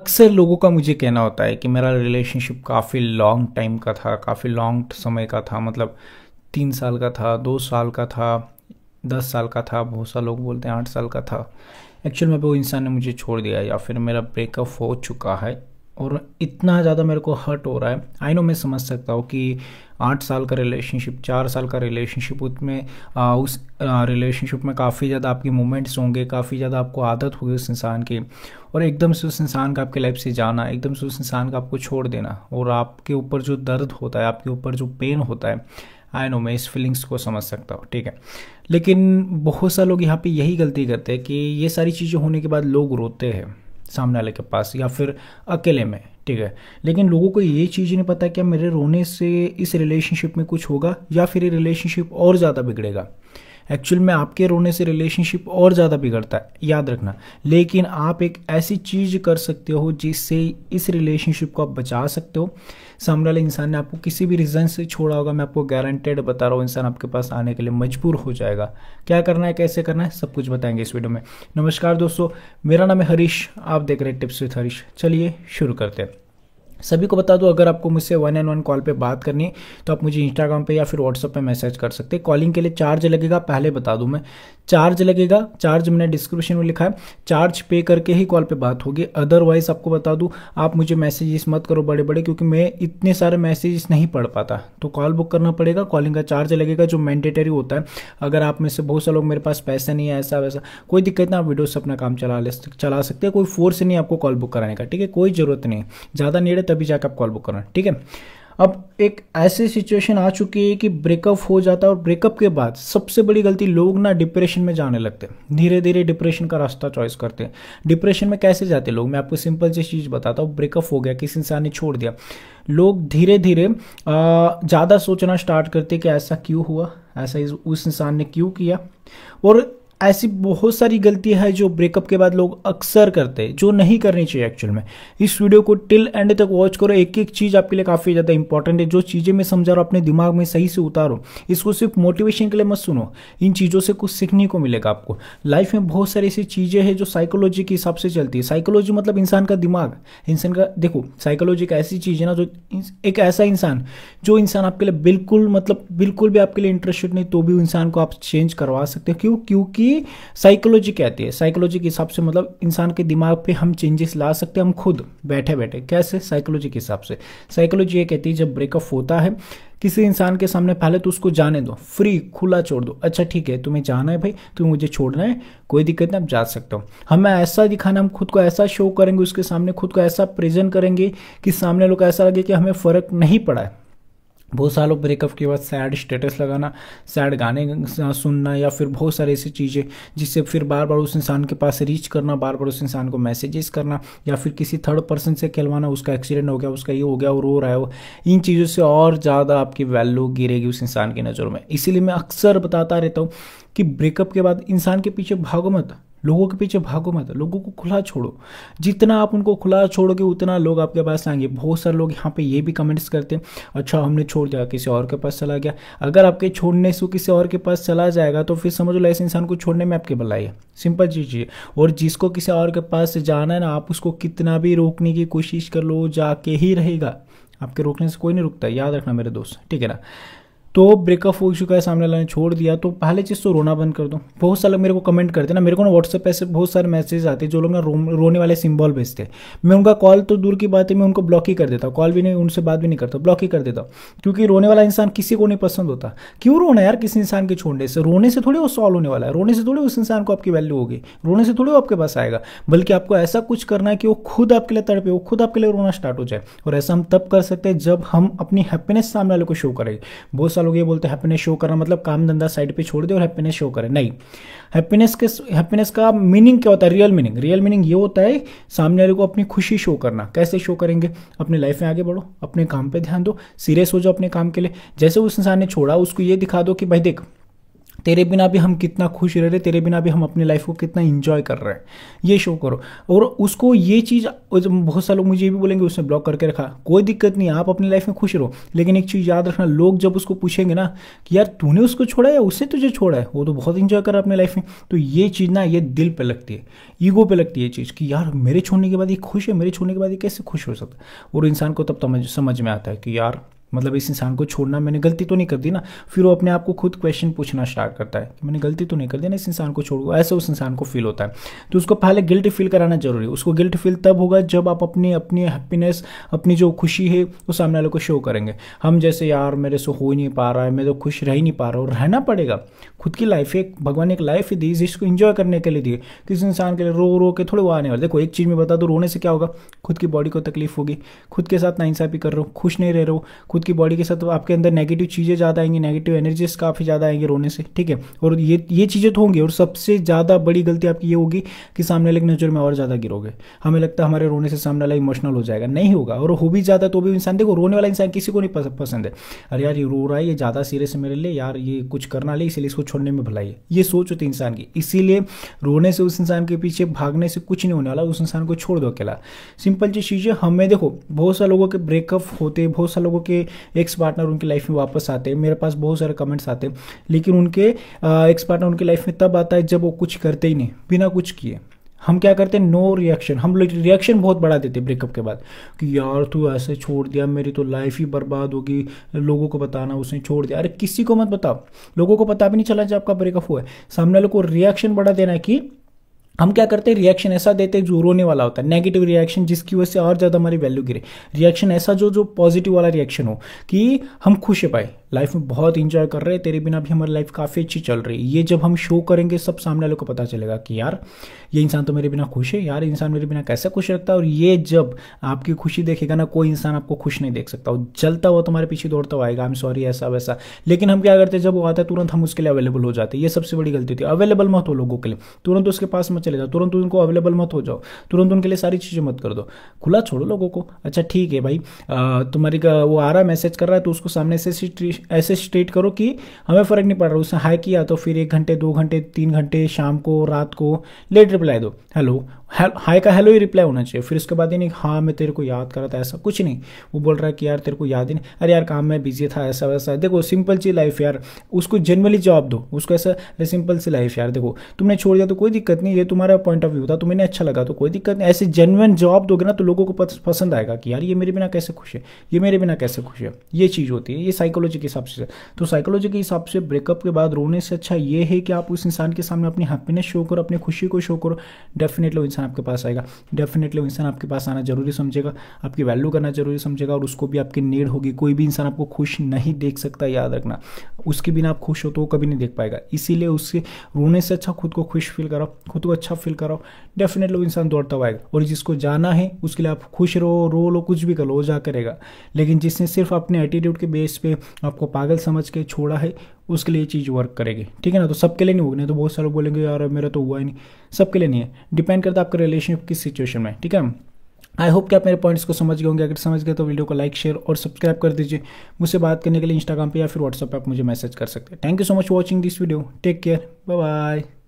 अक्सर लोगों का मुझे कहना होता है कि मेरा रिलेशनशिप काफ़ी लॉन्ग टाइम का था काफ़ी लॉन्ग समय का था मतलब तीन साल का था दो साल का था दस साल का था बहुत सारे लोग बोलते हैं आठ साल का था एक्चुअल में वो इंसान ने मुझे छोड़ दिया या फिर मेरा ब्रेकअप हो चुका है और इतना ज़्यादा मेरे को हर्ट हो रहा है आई नो मैं समझ सकता हूँ कि आठ साल का रिलेशनशिप चार साल का रिलेशनशिप उसमें उस रिलेशनशिप में काफ़ी ज़्यादा आपके मोमेंट्स होंगे काफ़ी ज़्यादा आपको आदत होगी उस इंसान की और एकदम से उस इंसान का आपके लाइफ से जाना एकदम से उस इंसान का आपको छोड़ देना और आपके ऊपर जो दर्द होता है आपके ऊपर जो पेन होता है आई नो मैं इस फीलिंग्स को समझ सकता हूँ ठीक है लेकिन बहुत सारे लोग यहाँ पे यही गलती करते हैं कि ये सारी चीज़ें होने के बाद लोग रोते हैं सामने वाले के पास या फिर अकेले में ठीक है लेकिन लोगों को ये चीज़ नहीं पता क्या मेरे रोने से इस रिलेशनशिप में कुछ होगा या फिर ये रिलेशनशिप और ज़्यादा बिगड़ेगा एक्चुअल में आपके रोने से रिलेशनशिप और ज़्यादा बिगड़ता है याद रखना लेकिन आप एक ऐसी चीज़ कर सकते हो जिससे इस रिलेशनशिप को आप बचा सकते हो सामने वाले इंसान ने आपको किसी भी रीज़न से छोड़ा होगा मैं आपको गारंटेड बता रहा हूँ इंसान आपके पास आने के लिए मजबूर हो जाएगा क्या करना है कैसे करना है सब कुछ बताएंगे इस वीडियो में नमस्कार दोस्तों मेरा नाम है हरीश आप देख रहे हैं टिप्स विथ हरीश चलिए शुरू करते हैं सभी को बता दूं अगर आपको मुझसे वन एंड वन कॉल पे बात करनी है तो आप मुझे इंस्टाग्राम पे या फिर व्हाट्सअप पे मैसेज कर सकते हैं कॉलिंग के लिए चार्ज लगेगा पहले बता दूं मैं चार्ज लगेगा चार्ज मैंने डिस्क्रिप्शन में लिखा है चार्ज पे करके ही कॉल पे बात होगी अदरवाइज आपको बता दूं आप मुझे मैसेजेस मत करो बड़े बड़े क्योंकि मैं इतने सारे मैसेजेस नहीं पढ़ पाता तो कॉल बुक करना पड़ेगा कॉलिंग का चार्ज लगेगा जो मैंडेटरी होता है अगर आप में से बहुत सारे लोग मेरे पास पैसे नहीं है ऐसा वैसा कोई दिक्कत ना आप वीडियो से अपना काम चला ले चला सकते हैं कोई फोर्स नहीं आपको कॉल बुक कराने का ठीक है कोई ज़रूरत नहीं ज़्यादा नेड़े तभी जाकर आप कॉल बुक करना ठीक है अब एक ऐसी सिचुएशन आ चुकी है कि ब्रेकअप हो जाता है और ब्रेकअप के बाद सबसे बड़ी गलती लोग ना डिप्रेशन में जाने लगते हैं धीरे धीरे डिप्रेशन का रास्ता चॉइस करते हैं डिप्रेशन में कैसे जाते लोग मैं आपको सिंपल सी चीज़ बताता हूँ ब्रेकअप हो गया किसी इंसान ने छोड़ दिया लोग धीरे धीरे ज़्यादा सोचना स्टार्ट करते कि ऐसा क्यों हुआ ऐसा उस इंसान ने क्यों किया और ऐसी बहुत सारी गलती है जो ब्रेकअप के बाद लोग अक्सर करते हैं जो नहीं करनी चाहिए एक्चुअल में इस वीडियो को टिल एंड तक वॉच करो एक एक चीज़ आपके लिए काफ़ी ज़्यादा इंपॉर्टेंट है जो चीज़ें मैं समझा रहा हूं अपने दिमाग में सही से उतारो इसको सिर्फ मोटिवेशन के लिए मत सुनो इन चीज़ों से कुछ सीखने को मिलेगा आपको लाइफ में बहुत सारी ऐसी चीज़ें हैं जो साइकोलॉजी के हिसाब से चलती है साइकोलॉजी मतलब इंसान का दिमाग इंसान का देखो साइकोलॉजी एक ऐसी चीज़ है ना जो एक ऐसा इंसान जो इंसान आपके लिए बिल्कुल मतलब बिल्कुल भी आपके लिए इंटरेस्टेड नहीं तो भी इंसान को आप चेंज करवा सकते हो क्यों क्योंकि की साइकोलॉजी कहती है साइकोलॉजी के हिसाब से मतलब इंसान के दिमाग पे हम चेंजेस ला सकते हैं हम खुद बैठे बैठे कैसे साइकोलॉजी के हिसाब से साइकोलॉजी ये कहती है जब ब्रेकअप होता है किसी इंसान के सामने पहले तो उसको जाने दो फ्री खुला छोड़ दो अच्छा ठीक है तुम्हें जाना है भाई तुम्हें मुझे छोड़ना है कोई दिक्कत नहीं आप जा सकते हो हमें ऐसा दिखाना हम खुद को ऐसा शो करेंगे उसके सामने खुद को ऐसा प्रेजेंट करेंगे कि सामने लोग ऐसा लगे कि हमें फ़र्क नहीं पड़ा है बहुत सालों ब्रेकअप के बाद सैड स्टेटस लगाना सैड गाने सुनना या फिर बहुत सारी ऐसी चीज़ें जिससे फिर बार बार उस इंसान के पास रीच करना बार बार उस इंसान को मैसेजेस करना या फिर किसी थर्ड पर्सन से खेलवाना उसका एक्सीडेंट हो गया उसका ये हो गया और रो रहा है वो इन चीज़ों से और ज़्यादा आपकी वैल्यू गिरेगी उस इंसान की नज़रों में इसीलिए मैं अक्सर बताता रहता हूँ कि ब्रेकअप के बाद इंसान के पीछे भागो मत लोगों के पीछे भागो मत लोगों को खुला छोड़ो जितना आप उनको खुला छोड़ोगे उतना लोग आपके पास आएंगे बहुत सारे लोग यहाँ पे ये भी कमेंट्स करते हैं अच्छा हमने छोड़ दिया किसी और के पास चला गया अगर आपके छोड़ने से किसी और के पास चला जाएगा तो फिर समझ लो ऐसे इंसान को छोड़ने में आपके भलाई है सिंपल चीज़ ये और जिसको किसी और के पास जाना है ना आप उसको कितना भी रोकने की कोशिश कर लो जाके ही रहेगा आपके रोकने से कोई नहीं रुकता याद रखना मेरे दोस्त ठीक है ना तो ब्रेकअप हो चुका है सामने वाला ने छोड़ दिया तो पहले चीज़ तो रोना बंद कर दो बहुत सारे लोग मेरे को कमेंट करते ना मेरे को ना व्हाट्सएप ऐसे बहुत सारे मैसेज आते हैं जो लोग ना रोने वाले सिम्बॉल भेजते हैं मैं उनका कॉल तो दूर की बात है मैं उनको ब्लॉक ही कर देता हूँ कॉल भी नहीं उनसे बात भी नहीं करता ब्लॉक ही कर देता हूँ क्योंकि रोने वाला इंसान किसी को नहीं पसंद होता क्यों रोना यार किसी इंसान के छोड़ने से रोने से थोड़ी वो सॉल्व होने वाला है रोने से थोड़ी उस इंसान को आपकी वैल्यू होगी रोने से थोड़ी वो आपके पास आएगा बल्कि आपको ऐसा कुछ करना है कि वो खुद आपके लिए तड़पे वो खुद आपके लिए रोना स्टार्ट हो जाए और ऐसा हम तब कर सकते हैं जब हम अपनी हैप्पीनेस सामने वाले को शो करें बहुत सारे ज़्यादा लोग ये बोलते हैं हैप्पीनेस शो करना मतलब काम धंधा साइड पे छोड़ दे और हैप्पीनेस शो करें नहीं हैप्पीनेस के हैप्पीनेस का मीनिंग क्या होता है रियल मीनिंग रियल मीनिंग ये होता है सामने वाले को अपनी खुशी शो करना कैसे शो करेंगे अपने लाइफ में आगे बढ़ो अपने काम पर ध्यान दो सीरियस हो जाओ अपने काम के लिए जैसे उस इंसान ने छोड़ा उसको ये दिखा दो कि भाई देख तेरे बिना भी हम कितना खुश रह रहे तेरे बिना भी हम अपनी लाइफ को कितना इन्जॉय कर रहे हैं ये शो करो और उसको ये चीज़ बहुत सारे लोग मुझे ये भी बोलेंगे उसने ब्लॉक करके रखा कोई दिक्कत नहीं आप अपनी लाइफ में खुश रहो लेकिन एक चीज़ याद रखना लोग जब उसको पूछेंगे ना कि यार तूने उसको छोड़ा या उसने तुझे छोड़ा है वो तो बहुत इंजॉय कर रहा अपनी लाइफ में तो ये चीज़ ना ये दिल पर लगती है ईगो पर लगती है ये चीज़ कि यार मेरे छोड़ने के बाद ये खुश है मेरे छोड़ने के बाद ये कैसे खुश हो सकता है और इंसान को तब समझ में आता है कि यार मतलब इस इंसान को छोड़ना मैंने गलती तो नहीं कर दी ना फिर वो अपने आप को खुद क्वेश्चन पूछना स्टार्ट करता है कि मैंने गलती तो नहीं कर दी ना इस इंसान को छोड़ूंगा ऐसे उस इंसान को फील होता है तो उसको पहले गिल्ट फील कराना जरूरी है उसको गिल्ट फील तब होगा जब आप अपनी अपनी हैप्पीनेस अपनी जो खुशी है वो सामने वाले को शो करेंगे हम जैसे यार मेरे से हो ही नहीं पा रहा है मैं तो खुश रह ही नहीं पा रहा हूँ रहना पड़ेगा खुद की लाइफ एक भगवान एक लाइफ ही दी जिसको इंजॉय करने के लिए दिए किसी इंसान के लिए रो रो के थोड़े वो आने वाले देखो एक चीज़ में बता दो रोने से क्या होगा खुद की बॉडी को तकलीफ होगी खुद के साथ नाइंसाफी कर रहे हो खुश नहीं रह रहे हो खुद खुद की बॉडी के साथ तो आपके अंदर नेगेटिव चीज़ें ज़्यादा आएंगी नेगेटिव एनर्जीज काफ़ी ज़्यादा आएंगे रोने से ठीक है और ये ये चीज़ें तो होंगी और सबसे ज़्यादा बड़ी गलती आपकी ये होगी कि सामने वाले की नज़र में और ज़्यादा गिरोगे हमें लगता है हमारे रोने से सामने वाला इमोशनल हो जाएगा नहीं होगा और हो भी ज़्यादा तो भी इंसान देखो रोने वाला इंसान किसी को नहीं पसंद है अरे यार ये रो रहा है ये ज़्यादा सीरियस है मेरे लिए यार ये कुछ करना ले इसीलिए इसको छोड़ने में भलाई है ये सोच होती इंसान की इसीलिए रोने से उस इंसान के पीछे भागने से कुछ नहीं होने वाला उस इंसान को छोड़ दो अकेला सिंपल चीज़ है हमें देखो बहुत सारे लोगों के ब्रेकअप होते बहुत सारे लोगों के एक्स पार्टनर उनकी लाइफ में वापस आते हैं मेरे पास बहुत सारे कमेंट्स आते हैं लेकिन उनके एक्स पार्टनर उनकी लाइफ में तब आता है जब वो कुछ करते ही नहीं बिना कुछ किए हम क्या करते हैं नो रिएक्शन हम लोग रिएक्शन बहुत बढ़ा देते हैं ब्रेकअप के बाद कि यार तू ऐसे छोड़ दिया मेरी तो लाइफ ही बर्बाद होगी लोगों को बताना उसने छोड़ दिया अरे किसी को मत बताओ लोगों को पता भी नहीं चला जब आपका ब्रेकअप हुआ है सामने वाले को रिएक्शन बढ़ा देना है कि हम क्या करते हैं रिएक्शन ऐसा देते हैं जो रोने वाला होता है नेगेटिव रिएक्शन जिसकी वजह से और ज़्यादा हमारी वैल्यू गिरे रिएक्शन ऐसा जो जो पॉजिटिव वाला रिएक्शन हो कि हम खुश पाए लाइफ में बहुत इंजॉय कर रहे हैं तेरे बिना भी हमारी लाइफ काफ़ी अच्छी चल रही है ये जब हम शो करेंगे सब सामने वालों को पता चलेगा कि यार ये इंसान तो मेरे बिना खुश है यार इंसान मेरे बिना कैसे खुश रखता है और ये जब आपकी खुशी देखेगा ना कोई इंसान आपको खुश नहीं देख सकता और जलता हुआ तुम्हारे पीछे दौड़ता हुआ आएगा आई एम सॉरी ऐसा वैसा लेकिन हम क्या करते हैं जब वो आता है तुरंत हम उसके लिए अवेलेबल हो जाते हैं ये सबसे बड़ी गलती थी अवेलेबल मत हो लोगों के लिए तुरंत उसके पास मत चले जाओ तुरंत उनको अवेलेबल मत हो जाओ तुरंत उनके लिए सारी चीज़ें मत कर दो खुला छोड़ो लोगों को अच्छा ठीक है भाई तुम्हारी वो आ रहा है मैसेज कर रहा है तो उसको सामने से ऐसे स्टेट करो कि हमें फ़र्क नहीं पड़ रहा उसने हाई किया तो फिर एक घंटे दो घंटे तीन घंटे शाम को रात को लेट रिप्लाई दो हेलो हाई का हेलो ही रिप्लाई होना चाहिए फिर उसके बाद ही नहीं हाँ मैं तेरे को याद कर रहा था ऐसा कुछ नहीं वो बोल रहा है कि यार तेरे को याद ही नहीं अरे यार काम में बिजी था ऐसा वैसा देखो सिंपल सी लाइफ यार उसको जनरली जॉब दो उसको ऐसा सिंपल सी लाइफ यार देखो तुमने छोड़ दिया तो कोई दिक्कत नहीं ये तुम्हारा पॉइंट ऑफ व्यू था तुम्हें अच्छा लगा तो कोई दिक्कत नहीं ऐसे जेनवन जॉब दोगे ना तो लोगों को पसंद आएगा कि यार ये मेरे बिना कैसे खुश है ये मेरे बिना कैसे खुश है ये चीज़ होती है ये साइकोलॉजी के हिसाब से तो साइकोलॉजी के हिसाब से ब्रेकअप के बाद रोने से अच्छा ये है कि आप उस इंसान के सामने अपनी हैप्पीनेस शो करो अपनी खुशी को शो करो डेफिनेटली वो इंसान आपके पास आएगा डेफिनेटली वो इंसान आपके पास आना जरूरी समझेगा आपकी वैल्यू करना जरूरी समझेगा और उसको भी आपकी नीड होगी कोई भी इंसान आपको खुश नहीं देख सकता याद रखना उसके बिना आप खुश हो तो वो कभी नहीं देख पाएगा इसीलिए उसके रोने से अच्छा खुद को खुश फील कराओ खुद को अच्छा फील कराओ डेफिनेटली वो इंसान दौड़ता हुआ आएगा और जिसको जाना है उसके लिए आप खुश रहो रो लो कुछ भी करो वो जा करेगा लेकिन जिसने सिर्फ अपने एटीट्यूड के बेस पे आपको पागल समझ के छोड़ा है उसके लिए चीज़ वर्क करेगी ठीक है ना तो सबके लिए नहीं होगी नहीं तो बहुत सारे बोलेंगे यार मेरा तो हुआ ही नहीं सबके लिए नहीं है डिपेंड करता है आपके रिलेशनशिप किस सिचुएशन में ठीक है आई होप कि आप मेरे पॉइंट्स को समझ गए होंगे अगर समझ गए तो वीडियो को लाइक शेयर और सब्सक्राइब कर दीजिए मुझसे बात करने के लिए इंस्टाग्राम पे या फिर व्हाट्सएप पे आप मुझे मैसेज कर सकते हैं thank you so much watching this video take care bye bye